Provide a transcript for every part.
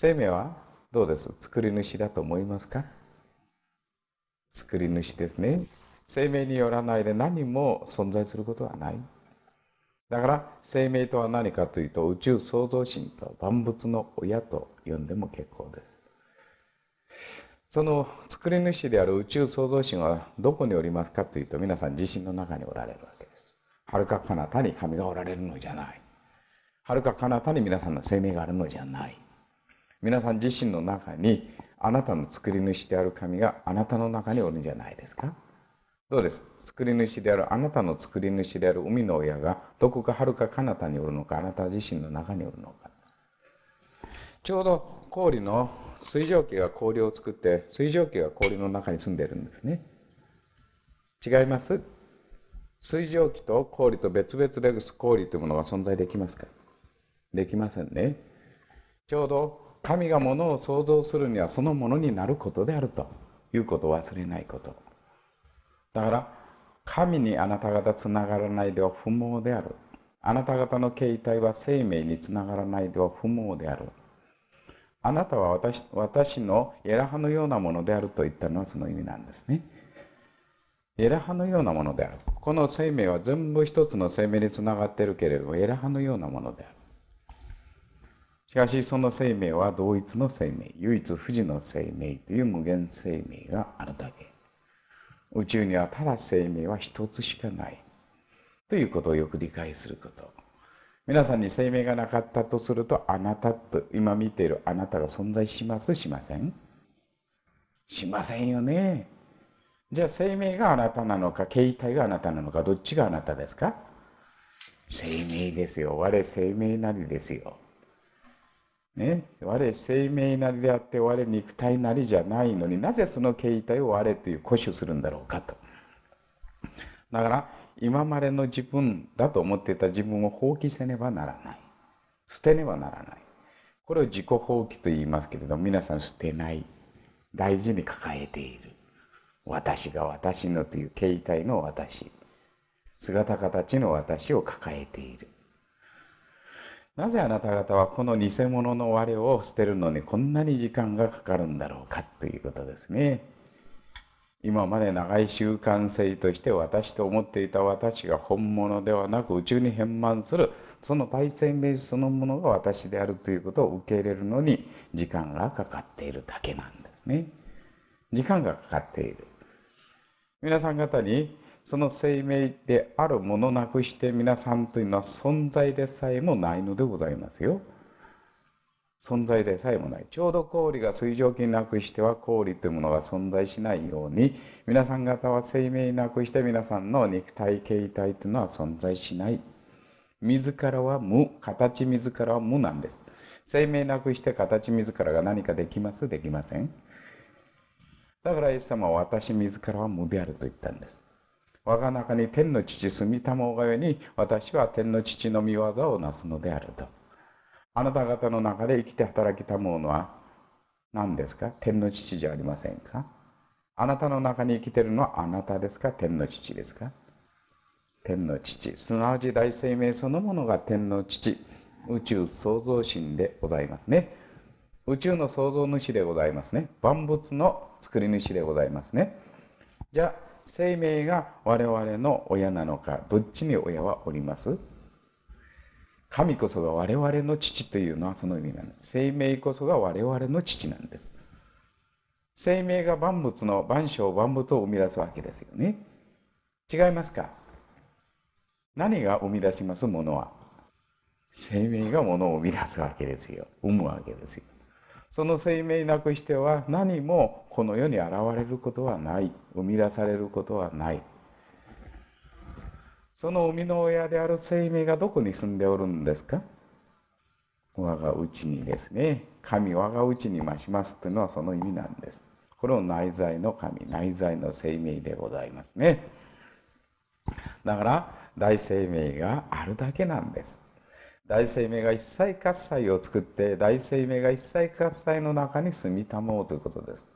生命はどうです作り主だと思いますか作り主ですね。生命によらないで何も存在することはない。だから生命とは何かというと宇宙創造神と万物の親と呼んでも結構です。その作り主である宇宙創造神はどこにおりますかというと皆さん自身の中におられるわけです。はるか彼方に神がおられるのじゃない。はるか彼方に皆さんの生命があるのじゃない。皆さん自身の中にあなたの作り主である神があなたの中におるんじゃないですかどうです作り主であるあなたの作り主である海の親がどこかはるか彼方におるのかあなた自身の中におるのかちょうど氷の水蒸気が氷を作って水蒸気が氷の中に住んでるんですね違います水蒸気と氷と別々で氷というものが存在できますかできませんねちょうど神がものを創造するにはそのものになることであるということを忘れないことだから神にあなた方つながらないでは不毛であるあなた方の形態は生命につながらないでは不毛であるあなたは私私のエラハのようなものであると言ったのはその意味なんですねエラハのようなものであるこの生命は全部一つの生命につながっているけれどもエラハのようなものであるしかしその生命は同一の生命、唯一不自の生命という無限生命があるだけ。宇宙にはただ生命は一つしかない。ということをよく理解すること。皆さんに生命がなかったとすると、あなたと、今見ているあなたが存在しますしませんしませんよね。じゃあ生命があなたなのか、形態があなたなのか、どっちがあなたですか生命ですよ。我生命なりですよ。ね、我生命なりであって我肉体なりじゃないのになぜその形態を我という固守するんだろうかとだから今までの自分だと思っていた自分を放棄せねばならない捨てねばならないこれを自己放棄と言いますけれど皆さん捨てない大事に抱えている私が私のという形態の私姿形の私を抱えているなぜあなた方はこの偽物の我を捨てるのにこんなに時間がかかるんだろうかということですね。今まで長い習慣性として私と思っていた私が本物ではなく宇宙に変満するその体制イメージそのものが私であるということを受け入れるのに時間がかかっているだけなんですね。時間がかかっている。皆さん方にその生命であるものなくして皆さんというのは存在でさえもないのでございますよ。存在でさえもない。ちょうど氷が水蒸気なくしては氷というものが存在しないように、皆さん方は生命なくして皆さんの肉体形態というのは存在しない。自らは無、形自らは無なんです。生命なくして形自らが何かできますできませんだからイエス様は私自らは無であると言ったんです。我が中に天の父住たまをがゆえに私は天の父の御業をなすのであるとあなた方の中で生きて働きたものは何ですか天の父じゃありませんかあなたの中に生きてるのはあなたですか天の父ですか天の父すなわち大生命そのものが天の父宇宙創造神でございますね宇宙の創造主でございますね万物の作り主でございますねじゃあ生命が我々の親なのかどっちに親はおります神こそが我々の父というのはその意味なんです生命こそが我々の父なんです生命が万物の万象万物を生み出すわけですよね違いますか何が生み出しますものは生命がものを生み出すわけですよ生むわけですよその生命なくしては何もこの世に現れることはない生み出されることはないその生みの親である生命がどこに住んでおるんですか我が家にですね神我が家に増しますというのはその意味なんですこれを内在の神内在の生命でございますねだから大生命があるだけなんです大生命が一切喝采を作って大生命が一切喝采の中に住みたもうということです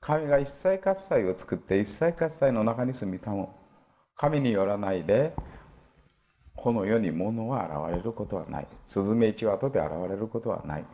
神が一切喝采を作って一切喝采の中に住みたもう神によらないでこの世に物は現れることはないスズメイチワとで現れることはない